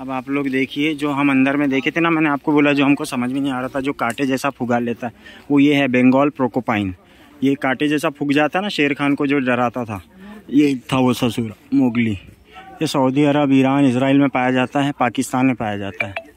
अब आप लोग देखिए जो हम अंदर में देखे थे ना मैंने आपको बोला जो हमको समझ में नहीं आ रहा था जो कांटे जैसा फुगा लेता है वो ये है बंगाल प्रोकोपाइन ये कांटे जैसा फुग जाता ना शेर खान को जो डराता था ये था वो ससुर मोगली ये सऊदी अरब ईरान इसराइल में पाया जाता है पाकिस्तान में पाया जाता है